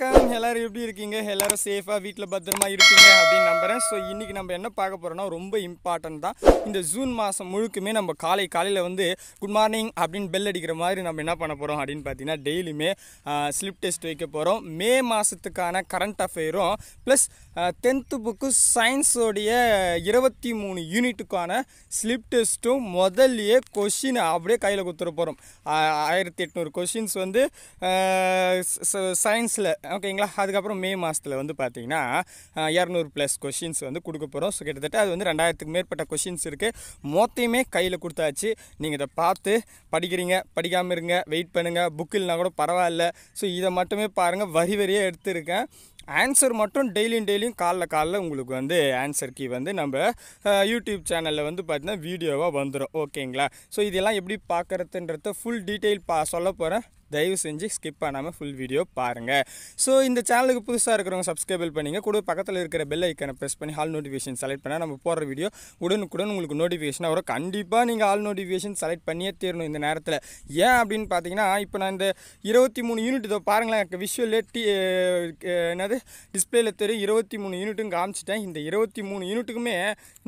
வணக்கம் எல்லோரும் எப்படி இருக்கீங்க எல்லோரும் சேஃபாக வீட்டில் பத்திரமா இருக்கீங்க அப்படின்னு நம்புகிறேன் ஸோ இன்றைக்கி நம்ம என்ன பார்க்க போகிறோன்னா ரொம்ப இம்பார்ட்டன்ட் தான் இந்த ஜூன் மாதம் முழுக்குமே நம்ம காலை காலையில் வந்து குட் மார்னிங் அப்படின்னு பெல் அடிக்கிற மாதிரி நம்ம என்ன பண்ண போகிறோம் அப்படின்னு பார்த்தீங்கன்னா டெய்லியுமே ஸ்லிப் டெஸ்ட் வைக்க போகிறோம் மே மாதத்துக்கான கரண்ட் அஃபேரும் ப்ளஸ் டென்த்து புக்கு சயின்ஸோடைய இருபத்தி மூணு யூனிட்டுக்கான ஸ்லிப் டெஸ்ட்டும் முதல்லையே கொஷின் அப்படியே கையில் கொடுத்துட போகிறோம் ஆயிரத்தி எட்நூறு கொஷின்ஸ் வந்து சயின்ஸில் ஓகேங்களா அதுக்கப்புறம் மே மாதத்தில் வந்து பார்த்திங்கன்னா இரநூறு ப்ளஸ் கொஷின்ஸ் வந்து கொடுக்க போகிறோம் ஸோ கிட்டத்தட்ட அது வந்து ரெண்டாயிரத்துக்கு மேற்பட்ட கொஷின்ஸ் இருக்குது மொத்தையுமே கையில் கொடுத்தாச்சு நீங்கள் இதை பார்த்து படிக்கிறீங்க படிக்காமல் இருங்க வெயிட் பண்ணுங்கள் புக்கு இல்லைனா கூட பரவாயில்ல ஸோ இதை மட்டுமே பாருங்கள் வரி வரியாக எடுத்துருக்கேன் ஆன்சர் மட்டும் டெய்லியும் டெய்லியும் காலைல காலைல உங்களுக்கு வந்து ஆன்சர் கீ வந்து நம்ம யூடியூப் சேனலில் வந்து பார்த்திங்கன்னா வீடியோவாக வந்துடும் ஓகேங்களா ஸோ இதெல்லாம் எப்படி பார்க்குறதுன்றத ஃபுல் டீட்டெயில் பா சொல்ல போகிறேன் தயவு செஞ்சு ஸ்கிப் பண்ணாமல் ஃபுல் வீடியோ பாருங்கள் ஸோ இந்த சேனலுக்கு புதுசாக இருக்கிறவங்க சப்ஸ்கிரைபிள் பண்ணிங்க கூட பக்கத்தில் இருக்கிற பெல் ஐக்கனை ப்ரெஸ் பண்ணி ஆல் நோட்டிஃபிகேஷன் செலக்ட் பண்ணால் நம்ம போடுற வீடியோ உடனுக்குடன் உங்களுக்கு நோட்டிஃபிகேஷன் வரும் கண்டிப்பாக நீங்கள் ஆல் நோட்டிஃபிகேஷன் செலக்ட் பண்ணியே தீரணும் இந்த நேரத்தில் ஏன் அப்படின்னு பார்த்தீங்கன்னா இப்போ நான் இந்த இருபத்தி மூணு யூனிட் இதோ பாருங்களேன் விஷுவலே டி என்னது டிஸ்பிளேல தெரியும் இருபத்தி மூணு யூனிட்டும் காமிச்சிட்டேன் இந்த இருபத்தி மூணு யூனிட்டுக்குமே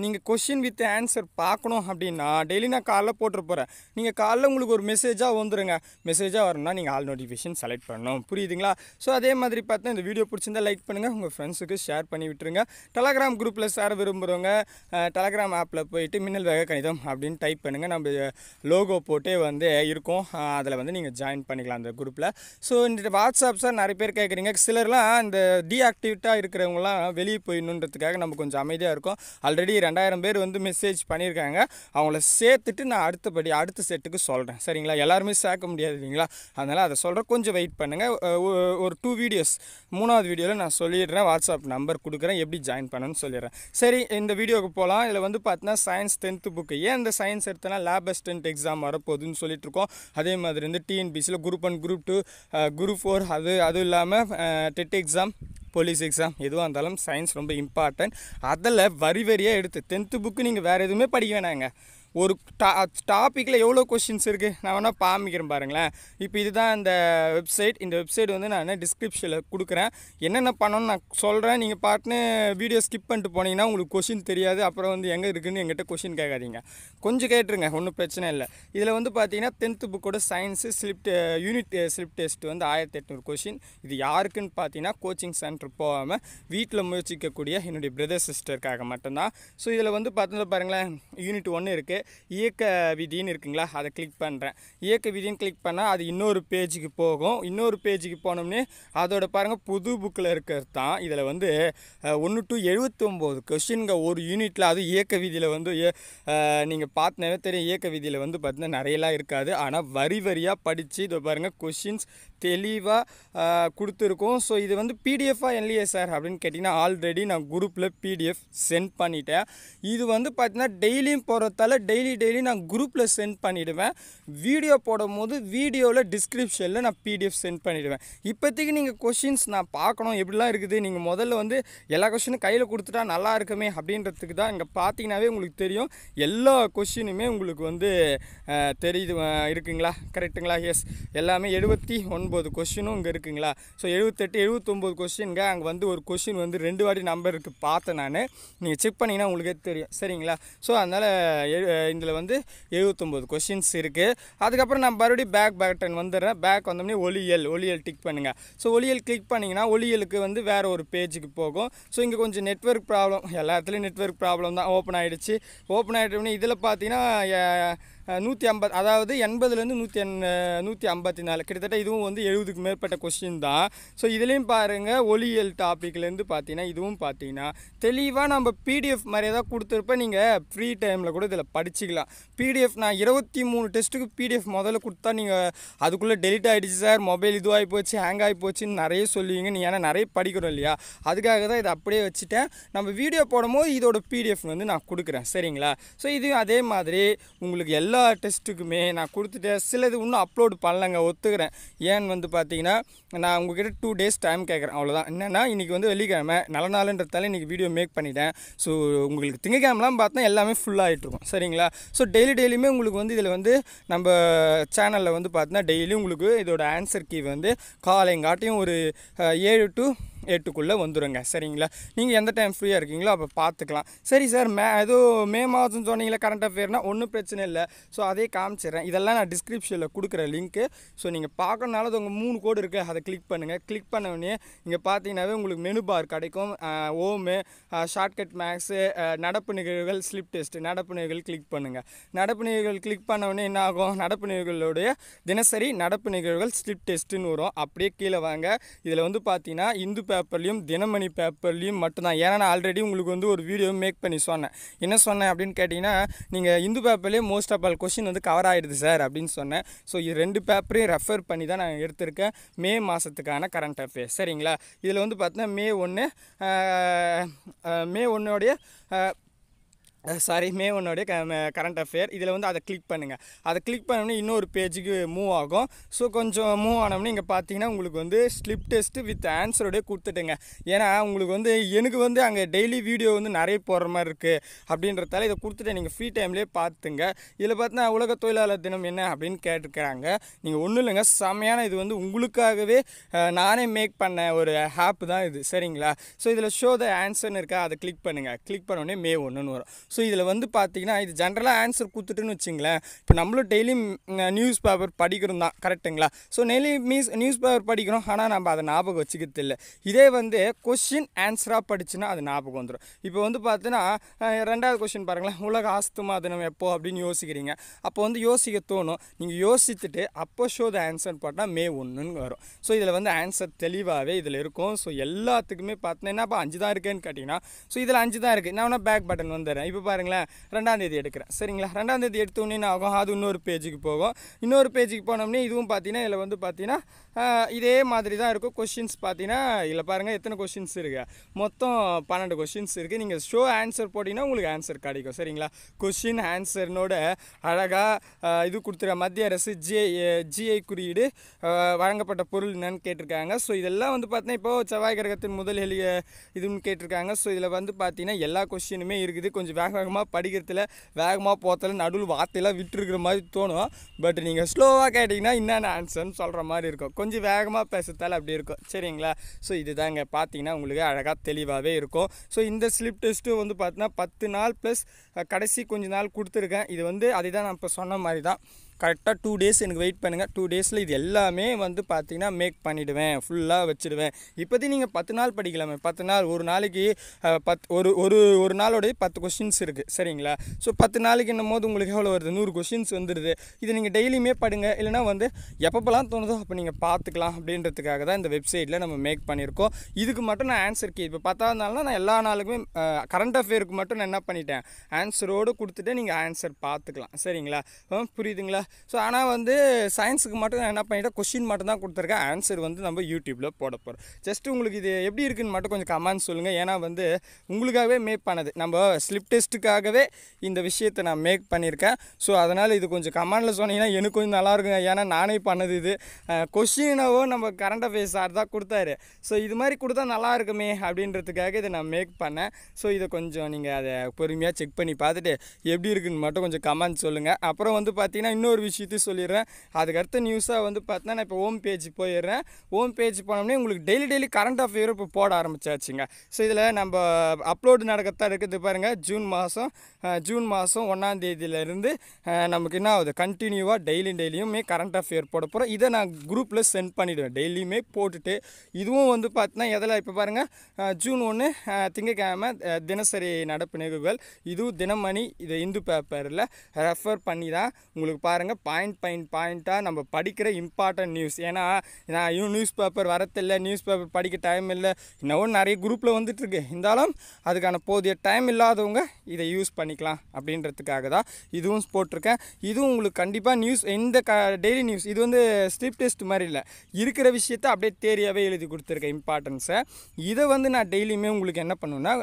நீங்கள் கொஷின் வித் ஆன்சர் பார்க்கணும் அப்படின்னா டெய்லி நான் காலைல போட்டு போகிறேன் நீங்கள் காலைல உங்களுக்கு ஒரு மெசேஜாக வந்துடுங்க மெசேஜாக வரணும்னா நீங்கள் ஆல் நோட்டிஃபிகேஷன் செலக்ட் பண்ணணும் புரியுதுங்களா ஸோ அதே மாதிரி பார்த்தா இந்த வீடியோ பிடிச்சிருந்தா லைக் பண்ணுங்கள் உங்கள் ஃப்ரெண்ட்ஸுக்கு ஷேர் பண்ணி விட்டுருங்க டெலகிராம் குரூப்பில் சேர விரும்புகிறவங்க டெலகிராம் ஆப்பில் போயிட்டு மின்னல் வேக கணிதம் அப்படின்னு டைப் பண்ணுங்கள் நம்ம லோகோ போட்டே வந்து இருக்கும் அதில் வந்து நீங்கள் ஜாயின் பண்ணிக்கலாம் அந்த குரூப்பில் ஸோ இந்த வாட்ஸ்அப் சார் நிறைய பேர் கேட்குறீங்க சிலர்லாம் இந்த டீஆக்டிவிட்டாக இருக்கிறவங்களாம் வெளியே போயிடணுன்றதுக்காக நம்ம கொஞ்சம் அமைதியாக இருக்கும் ஆல்ரெடி ரெண்டாயிரம் பேர் வந்து மெசேஜ் பண்ணியிருக்காங்க அவங்கள சேர்த்துட்டு நான் அடுத்தபடி அடுத்த செட்டுக்கு சொல்கிறேன் சரிங்களா எல்லாருமே சேர்க்க முடியாது இல்லைங்களா அதனால் அதை சொல்கிறேன் கொஞ்சம் வெயிட் பண்ணுங்கள் ஒரு டூ வீடியோஸ் மூணாவது வீடியோவில் நான் சொல்லிடுறேன் வாட்ஸ்அப் நம்பர் கொடுக்குறேன் எப்படி ஜாயின் பண்ணணும்னு சொல்லிடுறேன் சரி இந்த வீடியோவுக்கு போகலாம் இதில் வந்து பார்த்தீங்கன்னா சயின்ஸ் டென்த்து புக்கு ஏன் அந்த சயின்ஸ் எடுத்தனா லேப் அசிஸ்டன்ட் எக்ஸாம் வரப்போகுதுன்னு சொல்லிட்டு இருக்கோம் அதே மாதிரி வந்து டிஎன்பிசியில் group one group two group four அது அதுவும் இல்லாமல் டெட் எக்ஸாம் போலீஸ் எக்ஸாம் எதுவாக இருந்தாலும் சயின்ஸ் ரொம்ப இம்பார்ட்டன்ட் அதில் வரி வரியாக எடுத்து டென்த்து புக்கு நீங்கள் வேறு எதுவுமே படிக்க வேணாங்க ஒரு டா டாப்பிக்கில் எவ்வளோ கொஷின்ஸ் இருக்குது நான் வேணால் பாமிக்கிறேன் பாருங்களேன் இப்போ இதுதான் இந்த வெப்சைட் இந்த வெப்சைட் வந்து நான் டிஸ்கிரிப்ஷனில் கொடுக்குறேன் என்னென்ன பண்ணணும்னு நான் சொல்கிறேன் நீங்கள் பாட்டுன்னு வீடியோ ஸ்கிப் பண்ணிட்டு போனீங்கன்னா உங்களுக்கு கொஷின் தெரியாது அப்புறம் வந்து எங்கே இருக்குதுன்னு எங்கிட்ட கொஷின் கேட்காதீங்க கொஞ்சம் கேட்டுருங்க ஒன்றும் பிரச்சனை இல்லை இதில் வந்து பார்த்தீங்கன்னா டென்த்து புக்கோட science slip unit slip test வந்து ஆயிரத்தி எட்நூறு கொஷின் இது யாருக்குன்னு பார்த்தீங்கன்னா கோச்சிங் சென்டர் போகாமல் வீட்டில் முயற்சிக்கக்கூடிய என்னுடைய பிரதர் சிஸ்டருக்காக மட்டும்தான் ஸோ இதில் வந்து பார்த்தோம்னா பாருங்களேன் யூனிட் ஒன்று இருக்குது இயக்க விதின்னு இருக்குங்களா அதை கிளிக் பண்ணுறேன் இயக்க விதின்னு கிளிக் பண்ணால் அது இன்னொரு பேஜுக்கு போகும் இன்னொரு பேஜுக்கு போனோம்னே அதோட பாருங்கள் புது புக்கில் இருக்கிறது தான் இதில் வந்து ஒன்று டு எழுபத்தொம்போது கொஷின்க ஒரு யூனிட்டில் அது இயக்க விதியில் வந்து நீங்கள் பார்த்தினாவே தெரியும் இயக்க விதியில் வந்து பார்த்திங்கன்னா நிறையலாம் இருக்காது ஆனால் வரி வரியாக படித்து இதை பாருங்கள் கொஷின்ஸ் தெளிவாக கொடுத்துருக்கோம் ஸோ இது வந்து பிடிஎஃபாக என்லியே சார் அப்படின்னு கேட்டிங்கன்னா ஆல்ரெடி நான் குரூப்பில் பிடிஎஃப் சென்ட் பண்ணிட்டேன் இது வந்து பார்த்திங்கன்னா டெய்லியும் போகிறதால டெய்லி டெய்லி நான் குரூப்பில் சென்ட் பண்ணிவிடுவேன் வீடியோ போடும் போது வீடியோவில் டிஸ்கிரிப்ஷனில் நான் பிடிஎஃப் சென்ட் பண்ணிவிடுவேன் இப்போதைக்கு நீங்கள் கொஷின்ஸ் நான் பார்க்கணும் எப்படிலாம் இருக்குது நீங்கள் முதல்ல வந்து எல்லா கொஷினும் கையில் கொடுத்துட்டா நல்லா இருக்குமே அப்படின்றதுக்கு தான் இங்கே பார்த்தீங்கன்னாவே உங்களுக்கு தெரியும் எல்லா கொஷினுமே உங்களுக்கு வந்து தெரியுது இருக்குங்களா கரெக்டுங்களா எஸ் எல்லாமே எழுபத்தி ஒன்று ஒன்பது கொஷினும் இங்கே இருக்குங்களா ஸோ எழுபத்தெட்டு எழுபத்தொம்போது கொஷின்ங்க அங்கே வந்து ஒரு கொஷின் வந்து ரெண்டு வாட்டி நம்பருக்கு பார்த்தேன் நான் நீங்கள் செக் பண்ணிங்கன்னா உங்களுக்கே தெரியும் சரிங்களா ஸோ அதனால் இதில் வந்து எழுபத்தொம்போது கொஷின்ஸ் இருக்குது அதுக்கப்புறம் நான் மறுபடியும் பேக் டென் வந்துடுறேன் பேக் வந்தோடனே ஒலியல் ஒளியல் டிக் பண்ணுங்கள் ஸோ ஒளியல் கிளிக் பண்ணிங்கன்னா ஒளியலுக்கு வந்து வேறு ஒரு பேஜுக்கு போகும் ஸோ இங்கே கொஞ்சம் நெட்ஒர்க் ப்ராப்ளம் எல்லா இடத்துலையும் நெட்ஒர்க் ப்ராப்ளம் தான் ஓப்பன் ஆகிடுச்சு ஓப்பன் ஆகிட்டோம்னா இதில் பார்த்தீங்கன்னா நூற்றி ஐம்பது அதாவது எண்பதுலேருந்து நூற்றி எண் நூற்றி ஐம்பத்தி நாலு கிட்டத்தட்ட இதுவும் வந்து எழுபதுக்கு மேற்பட்ட கொஸ்டின் தான் ஸோ இதுலேயும் பாருங்கள் ஒலியல் டாப்பிக்லேருந்து பார்த்தீங்கன்னா இதுவும் பார்த்தீங்கன்னா தெளிவாக நம்ம பிடிஎஃப் மாதிரி ஏதாவது கொடுத்துருப்ப நீங்கள் ஃப்ரீ டைமில் கூட இதில் படிச்சுக்கலாம் பிடிஎஃப் நான் இருபத்தி மூணு டெஸ்ட்டுக்கு பிடிஎஃப் முதல்ல கொடுத்தா நீங்கள் அதுக்குள்ளே டெலிட் ஆகிடுச்சு சார் மொபைல் இதுவாகி போச்சு ஹேங் ஆகி போச்சுன்னு நிறைய சொல்லுவீங்க நீ ஏன்னா நிறைய படிக்கிறோம் இல்லையா அதுக்காக தான் இதை அப்படியே வச்சுட்டேன் நம்ம வீடியோ போடும்போது இதோட பிடிஎஃப் வந்து நான் கொடுக்குறேன் சரிங்களா ஸோ இது அதே மாதிரி உங்களுக்கு எல்லா எல்லா டெஸ்ட்டுக்குமே நான் கொடுத்துட்டேன் சிலது இன்னும் அப்லோடு பண்ணலங்க ஒத்துக்கிறேன் ஏன் வந்து பார்த்தீங்கன்னா நான் உங்ககிட்ட டூ டேஸ் டைம் கேட்குறேன் அவ்வளோதான் என்னென்னா இன்றைக்கி வந்து வெள்ளிக்கிழமை நல்ல நாளுன்றதால இன்றைக்கி வீடியோ மேக் பண்ணிட்டேன் ஸோ உங்களுக்கு திங்கக்கிழமெலாம் பார்த்தா எல்லாமே ஃபுல்லாகிட்டு இருக்கும் சரிங்களா ஸோ டெய்லி டெய்லியுமே உங்களுக்கு வந்து இதில் வந்து நம்ம சேனலில் வந்து பார்த்தீங்கன்னா டெய்லியும் உங்களுக்கு இதோட ஆன்சர் கீ வந்து காலைங்காட்டியும் ஒரு ஏழு டு எட்டுக்குள்ளே வந்துடுங்க சரிங்களா நீங்கள் எந்த டைம் ஃப்ரீயாக இருக்கீங்களோ அப்போ பார்த்துக்கலாம் சரி சார் மே ஏதோ மே மாதம் சொன்னீங்களா கரண்ட் அஃபேர்னா ஒன்றும் பிரச்சனை இல்லை ஸோ அதே காமிச்சிடுறேன் இதெல்லாம் நான் டிஸ்கிரிப்ஷனில் கொடுக்குற லிங்க்கு ஸோ நீங்கள் பார்க்கறனால அது உங்கள் மூணு கோடு இருக்குது அதை கிளிக் பண்ணுங்கள் கிளிக் பண்ண உடனே இங்கே பார்த்தீங்கன்னாவே உங்களுக்கு மெனு பார் கிடைக்கும் ஓமு ஷார்ட்கட் மேக்ஸு நடப்பு நிகழ்வுகள் ஸ்லிப் டெஸ்ட்டு நடப்பு நிகழ்வுகள் கிளிக் பண்ணுங்கள் நடப்பு நிகழ்வுகள் கிளிக் பண்ண உடனே என்ன ஆகும் நடப்பு நிகழ்வுகளுடைய தினசரி நடப்பு நிகழ்வுகள் ஸ்லிப் டெஸ்ட்டுன்னு வரும் அப்படியே கீழே வாங்க இதில் வந்து பார்த்தீங்கன்னா இந்து பேப்பர்லையும் தினமணி பேப்பர்லையும் மட்டும்தான் ஏன்னா நான் ஆல்ரெடி உங்களுக்கு வந்து ஒரு வீடியோ மேக் பண்ணி சொன்னேன் என்ன சொன்னேன் அப்படின்னு கேட்டிங்கன்னா நீங்கள் இந்து பேப்பர்லேயே மோஸ்ட் ஆஃப் ஆல் கொஷின் வந்து கவர் ஆகிடுது சார் அப்படின்னு சொன்னேன் ஸோ இது ரெண்டு பேப்பரையும் ரெஃபர் பண்ணி தான் நான் எடுத்திருக்கேன் மே மாதத்துக்கான கரண்ட் அஃபேர்ஸ் சரிங்களா இதில் வந்து பார்த்தீங்கன்னா மே ஒன்று மே ஒன்றுடைய சாரி மே ஒன்னோடைய கரண்ட் அஃபேர் இதில் வந்து அதை கிளிக் பண்ணுங்கள் அதை கிளிக் பண்ணோடனே இன்னொரு பேஜுக்கு மூவ் ஆகும் ஸோ கொஞ்சம் மூவ் ஆனோம்னா இங்கே பார்த்தீங்கன்னா உங்களுக்கு வந்து ஸ்லிப் டெஸ்ட்டு வித் ஆன்சரோடய கொடுத்துட்டுங்க ஏன்னா உங்களுக்கு வந்து எனக்கு வந்து அங்கே டெய்லி வீடியோ வந்து நிறைய போடுற மாதிரி இருக்குது அப்படின்றதால இதை கொடுத்துட்டு நீங்கள் ஃப்ரீ டைம்லேயே பார்த்துங்க இதில் பார்த்தீங்கன்னா உலக தொழிலாளர் தினம் என்ன அப்படின்னு கேட்டிருக்கிறாங்க நீங்கள் ஒன்றும் இல்லைங்க செமையான இது வந்து உங்களுக்காகவே நானே மேக் பண்ண ஒரு ஆப் தான் இது சரிங்களா ஸோ இதில் ஷோ த ஆன்சர்னு இருக்கா அதை கிளிக் பண்ணுங்கள் கிளிக் பண்ணோடனே மே ஒன்றுன்னு வரும் ஸோ இதில் வந்து பார்த்திங்கன்னா இது ஜென்ரலாக ஆன்சர் கொடுத்துட்டுன்னு வச்சிங்களேன் இப்போ நம்மளும் டெய்லி நியூஸ் பேப்பர் படிக்கிறோம் தான் கரெக்டுங்களா ஸோ டெய்லி மீஸ் நியூஸ் பேப்பர் படிக்கிறோம் ஆனால் நம்ம அதை ஞாபகம் வச்சுக்கிறது இல்லை இதே வந்து கொஷின் ஆன்சராக படிச்சுன்னா அது ஞாபகம் வந்துடும் இப்போ வந்து பார்த்தீங்கன்னா ரெண்டாவது கொஷின் பாருங்களேன் உலக ஆஸ்துமா தினம் எப்போ அப்படின்னு யோசிக்கிறீங்க அப்போ வந்து யோசிக்க தோணும் நீங்கள் யோசித்துட்டு அப்போ ஷோ த ஆன்சர் பார்த்தா மே ஒன்றுன்னு வரும் ஸோ இதில் வந்து ஆன்சர் தெளிவாகவே இதில் இருக்கும் ஸோ எல்லாத்துக்குமே பார்த்தீங்கன்னா இப்போ அஞ்சு தான் இருக்குன்னு கேட்டிங்கன்னா ஸோ இதில் அஞ்சு தான் இருக்குது நான் வேணால் பேக் பட்டன் வந்துடுறேன் இப்போ பாருங்களேன் ரெண்டாம் தேதி எடுக்கிறேன் சரிங்களா ரெண்டாம் தேதி எடுத்தோடனே என்ன ஆகும் அது இன்னொரு பேஜுக்கு போகும் இன்னொரு பேஜுக்கு போனோம்னே இதுவும் பார்த்தீங்கன்னா இதில் வந்து பார்த்தீங்கன்னா இதே மாதிரி தான் இருக்கும் கொஷின்ஸ் பார்த்தீங்கன்னா இதில் பாருங்கள் எத்தனை கொஷின்ஸ் இருக்குது மொத்தம் பன்னெண்டு கொஷின்ஸ் இருக்குது நீங்கள் ஷோ ஆன்சர் போட்டிங்கன்னா உங்களுக்கு ஆன்சர் கிடைக்கும் சரிங்களா கொஷின் ஆன்சர்னோட அழகாக இது கொடுத்துரு மத்திய அரசு ஜிஐ ஜிஐ குறியீடு வழங்கப்பட்ட பொருள் என்னன்னு கேட்டிருக்காங்க ஸோ இதெல்லாம் வந்து பார்த்தீங்கன்னா இப்போது செவ்வாய் கிரகத்தின் முதல் எளிய இதுன்னு கேட்டிருக்காங்க ஸோ இதில் வந்து பார்த்தீங்கன்னா எல்லா கொஷினுமே இருக்குது கொஞ்சம் வேக வேகமாக படிக்கிறதுல வேகமாக போகிறதுல நடுவில் வார்த்தையெல்லாம் விட்டுருக்கிற மாதிரி தோணும் பட் நீங்கள் ஸ்லோவாக கேட்டிங்கன்னா என்னென்ன ஆன்சர்னு சொல்கிற மாதிரி இருக்கும் கொஞ்சம் வேகமாக பேசுறதால அப்படி இருக்கும் சரிங்களா ஸோ இதுதாங்க பார்த்தீங்கன்னா உங்களுக்கு அழகாக தெளிவாகவே இருக்கும் ஸோ இந்த ஸ்லிப் டெஸ்ட்டு வந்து பார்த்தீங்கன்னா பத்து நாள் ப்ளஸ் கடைசி கொஞ்ச நாள் கொடுத்துருக்கேன் இது வந்து அதை தான் நான் இப்போ சொன்ன மாதிரி தான் கரெக்டாக டூ டேஸ் எனக்கு வெயிட் பண்ணுங்கள் டூ டேஸில் இது எல்லாமே வந்து பார்த்திங்கன்னா மேக் பண்ணிவிடுவேன் ஃபுல்லாக வச்சுடுவேன் இப்போதைக்கு நீங்கள் பத்து நாள் படிக்கலாமே பத்து நாள் ஒரு நாளைக்கு பத் ஒரு ஒரு ஒரு நாளோடய பத்து கொஷின்ஸ் இருக்குது சரிங்களா ஸோ பத்து நாளைக்கு என்னும் போது உங்களுக்கு எவ்வளோ வருது நூறு கொஷின்ஸ் வந்துடுது இது நீங்கள் டெய்லியுமே படுங்க இல்லைனா வந்து எப்பப்பெல்லாம் தோணுதோ அப்போ நீங்கள் பார்த்துக்கலாம் அப்படின்றதுக்காக தான் இந்த வெப்சைட்டில் நம்ம மேக் பண்ணியிருக்கோம் இதுக்கு மட்டும் நான் ஆன்சர் கே இப்போ பத்தாவது நாள்னால் நான் எல்லா நாளுக்குமே கரண்ட் அஃபேருக்கு மட்டும் நான் என்ன பண்ணிட்டேன் ஆன்சரோடு கொடுத்துட்டு நீங்கள் ஆன்சர் பார்த்துக்கலாம் சரிங்களா புரியுதுங்களா ஸோ ஆனால் வந்து சயின்ஸுக்கு மட்டும் நான் என்ன பண்ணிட்டேன் கொஷின் மட்டும் தான் கொடுத்துருக்கேன் ஆன்சர் வந்து நம்ம யூடியூப்பில் போட போகிறோம் ஜஸ்ட் உங்களுக்கு இது எப்படி இருக்குன்னு மட்டும் கொஞ்சம் கமெண்ட் சொல்லுங்கள் ஏன்னா வந்து உங்களுக்காகவே மேக் பண்ணது நம்ம ஸ்லிப் டெஸ்ட்டுக்காகவே இந்த விஷயத்தை நான் மேக் பண்ணியிருக்கேன் ஸோ அதனால் இது கொஞ்சம் கமெண்டில் சொன்னீங்கன்னா எனக்கு கொஞ்சம் நல்லாயிருக்குங்க ஏன்னா நானே பண்ணது இது கொஷினாவோ நம்ம கரண்ட் அஃபேர்ஸ் சார் தான் கொடுத்தாரு ஸோ இது மாதிரி கொடுத்தா நல்லா இருக்குமே அப்படின்றதுக்காக இதை நான் மேக் பண்ணேன் ஸோ இதை கொஞ்சம் நீங்கள் அதை பொறுமையாக செக் பண்ணி நீங்கள் பார்த்துட்டு எப்படி இருக்குன்னு மட்டும் கொஞ்சம் கமெண்ட் சொல்லுங்கள் அப்புறம் வந்து பார்த்தீங்கன்னா இன்னொரு விஷயத்தையும் சொல்லிடுறேன் அதுக்கடுத்த நியூஸாக வந்து பார்த்தீங்கன்னா நான் இப்போ ஹோம் பேஜ் போயிடுறேன் ஹோம் பேஜ் போனோம்னே உங்களுக்கு டெய்லி டெய்லி கரண்ட் அஃபேர் இப்போ போட ஆரம்பிச்சாச்சுங்க ஸோ இதில் நம்ம அப்லோடு நடக்கத்தான் இருக்குது பாருங்கள் ஜூன் மாதம் ஜூன் மாதம் ஒன்றாம் தேதியிலேருந்து நமக்கு என்ன ஆகுது கண்டினியூவாக டெய்லி டெய்லியுமே கரண்ட் அஃபேர் போட போகிறோம் இதை நான் குரூப்பில் சென்ட் பண்ணிவிடுவேன் டெய்லியுமே போட்டுட்டு இதுவும் வந்து பார்த்தீங்கன்னா எதில் இப்போ பாருங்கள் ஜூன் ஒன்று திங்கக்கிழமை தினசரி நடப்பு நிகழ்வுகள் இதுவும் தினமணி இதை இந்து பேப்பரில் ரெஃபர் பண்ணி தான் உங்களுக்கு பாருங்கள் பாயிண்ட் பாயிண்ட் பாயிண்ட்டாக நம்ம படிக்கிற இம்பார்ட்டன்ட் நியூஸ் ஏன்னா நான் ஐயோ நியூஸ் பேப்பர் வரத்தில்லை நியூஸ் பேப்பர் படிக்க டைம் இல்லை இன்னும் நிறைய குரூப்பில் வந்துட்டுருக்கு இருந்தாலும் அதுக்கான போதிய டைம் இல்லாதவங்க இதை யூஸ் பண்ணிக்கலாம் அப்படின்றதுக்காக தான் இதுவும் போட்டிருக்கேன் இதுவும் உங்களுக்கு கண்டிப்பாக நியூஸ் எந்த க டெய்லி நியூஸ் இது வந்து ஸ்ட்ரிப் டெஸ்ட் மாதிரி இல்லை இருக்கிற விஷயத்தை அப்படியே தேரியாகவே எழுதி கொடுத்துருக்கேன் இம்பார்ட்டன்ஸை இதை வந்து நான் டெய்லியுமே உங்களுக்கு என்ன பண்ணுவேன்னா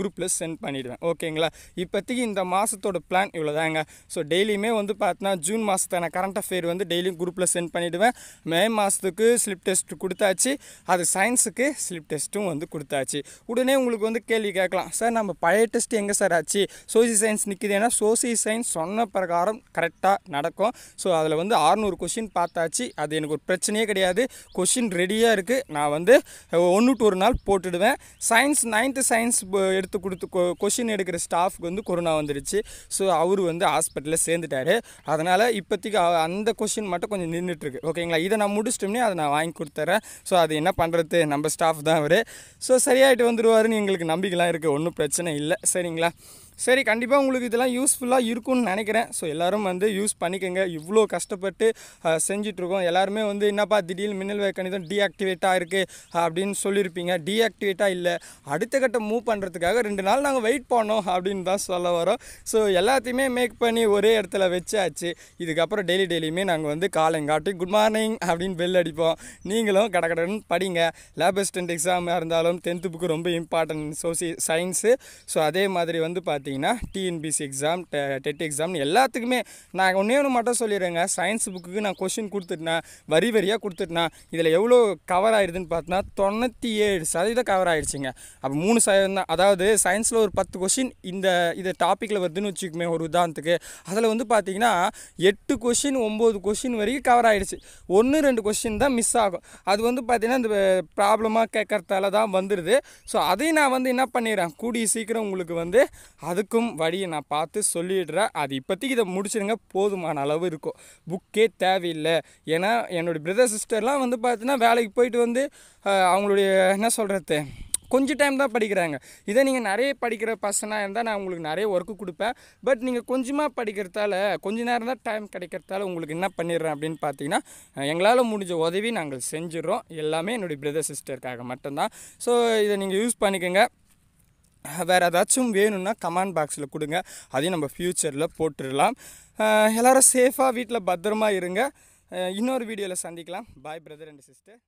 குரூப்பில் சென்ட் பண்ணிவிடுவேன் ஓகேங்களா இப்போ மாதத்துக்கு இந்த மாதத்தோட பிளான் இவ்வளோதாங்க ஸோ டெய்லியுமே வந்து பார்த்தீங்கன்னா ஜூன் மாதத்தான கரண்ட் அஃபேர் வந்து டெய்லியும் குரூப்பில் சென்ட் பண்ணிவிடுவேன் மே மாதத்துக்கு ஸ்லிப் டெஸ்ட் கொடுத்தாச்சு அது சயின்ஸுக்கு ஸ்லிப் டெஸ்ட்டும் வந்து கொடுத்தாச்சு உடனே உங்களுக்கு வந்து கேள்வி கேட்கலாம் சார் நம்ம பழைய டெஸ்ட் எங்கே சார் ஆச்சு சோசியல் சயின்ஸ் நிற்கிது ஏன்னா சோசியல் சயின்ஸ் சொன்ன பிரகாரம் கரெக்டாக நடக்கும் ஸோ அதில் வந்து ஆறுநூறு கொஷின் பார்த்தாச்சு அது எனக்கு ஒரு பிரச்சனையே கிடையாது கொஷின் ரெடியாக இருக்குது நான் வந்து ஒன்று ஒரு நாள் போட்டுடுவேன் சயின்ஸ் நைன்த்து சயின்ஸ் எடுத்து கொடுத்து கொஷின் எடுக்கிற ஸ்டாஃப்க்கு வந்து கொரோனா வந்துடுச்சு ஸோ அவர் வந்து ஹாஸ்பிட்டலில் சேர்ந்துட்டார் அதனால் இப்போதைக்கு அந்த கொஷின் மட்டும் கொஞ்சம் நின்றுட்டுருக்கு ஓகேங்களா இதை நான் முடிச்சிட்டோம்னே அதை நான் வாங்கி கொடுத்துறேன் ஸோ அது என்ன பண்ணுறது நம்ம ஸ்டாஃப் தான் அவர் ஸோ சரியாயிட்டு வந்துடுவாருன்னு எங்களுக்கு நம்பிக்கைலாம் இருக்குது ஒன்றும் பிரச்சனை இல்லை சரிங்களா சரி கண்டிப்பாக உங்களுக்கு இதெல்லாம் யூஸ்ஃபுல்லாக இருக்கும்னு நினைக்கிறேன் ஸோ எல்லோரும் வந்து யூஸ் பண்ணிக்கோங்க இவ்வளோ கஷ்டப்பட்டு செஞ்சிட்ருக்கோம் எல்லாருமே வந்து என்னப்பா திடீர்னு மின்னல் கணிதம் டீஆக்டிவேட்டாக இருக்குது அப்படின்னு சொல்லியிருப்பீங்க டீஆக்டிவேட்டாக இல்லை அடுத்த கட்டம் மூவ் பண்ணுறதுக்காக ரெண்டு நாள் நாங்கள் வெயிட் பண்ணோம் அப்படின்னு தான் சொல்ல வரோம் ஸோ எல்லாத்தையுமே மேக் பண்ணி ஒரே இடத்துல வச்சாச்சு இதுக்கப்புறம் டெய்லி டெய்லியுமே நாங்கள் வந்து காலங்காட்டி குட் மார்னிங் அப்படின்னு பெல் அடிப்போம் நீங்களும் கடக்கடன்னு படிங்க லேப் அசிஸ்டன்ட் எக்ஸாமாக இருந்தாலும் டென்த்து புக்கு ரொம்ப இம்பார்ட்டன்ட் சோசி சயின்ஸு ஸோ அதே மாதிரி வந்து பார்த்தீங்கன்னா பார்த்தீங்கன்னா டிஎன்பிசி எக்ஸாம் டெட் எக்ஸாம் எல்லாத்துக்குமே நான் ஒன்றே ஒன்று மட்டும் சொல்லிடுறேங்க சயின்ஸ் புக்குக்கு நான் கொஷின் கொடுத்துட்டேன் வரி வரியாக கொடுத்துட்டேன் இதில் எவ்வளோ கவர் ஆயிடுதுன்னு பார்த்தோன்னா தொண்ணூற்றி ஏழு சதவீதம் கவர் ஆகிடுச்சிங்க அப்போ மூணு சதவீதம் தான் அதாவது சயின்ஸில் ஒரு பத்து கொஷின் இந்த இது டாப்பிக்கில் வருதுன்னு வச்சுக்குமே ஒரு உதாரணத்துக்கு அதில் வந்து பார்த்தீங்கன்னா எட்டு கொஷின் ஒம்பது கொஷின் வரைக்கும் கவர் ஆகிடுச்சு ஒன்று ரெண்டு கொஷின் தான் மிஸ் ஆகும் அது வந்து பார்த்திங்கன்னா இந்த ப்ராப்ளமாக கேட்குறதால தான் வந்துடுது ஸோ அதையும் நான் வந்து என்ன பண்ணிடுறேன் கூடிய சீக்கிரம் உங்களுக்கு வந்து அதுக்கும் வழியை நான் பார்த்து சொல்லிடுறேன் அது இப்போதைக்கு இதை முடிச்சிடுங்க போதுமான அளவு இருக்கும் புக்கே தேவையில்லை ஏன்னா என்னுடைய பிரதர் சிஸ்டர்லாம் வந்து பார்த்தீங்கன்னா வேலைக்கு போயிட்டு வந்து அவங்களுடைய என்ன சொல்கிறது கொஞ்சம் டைம் தான் படிக்கிறாங்க இதை நீங்கள் நிறைய படிக்கிற பர்சனாக இருந்தால் நான் உங்களுக்கு நிறைய ஒர்க்கு கொடுப்பேன் பட் நீங்கள் கொஞ்சமாக படிக்கிறதால கொஞ்ச நேரம் தான் டைம் கிடைக்கிறதால உங்களுக்கு என்ன பண்ணிடுறேன் அப்படின்னு பார்த்தீங்கன்னா எங்களால் முடிஞ்ச உதவி நாங்கள் செஞ்சிடறோம் எல்லாமே என்னுடைய பிரதர் சிஸ்டருக்காக மட்டும்தான் ஸோ இதை நீங்கள் யூஸ் பண்ணிக்கோங்க வேறு ஏதாச்சும் வேணும்னா கமெண்ட் பாக்ஸில் கொடுங்க அதையும் நம்ம ஃப்யூச்சரில் போட்டுடலாம் எல்லோரும் சேஃபாக வீட்டில் பத்திரமா இருங்க இன்னொரு வீடியோவில் சந்திக்கலாம் பாய் பிரதர் அண்ட் சிஸ்டர்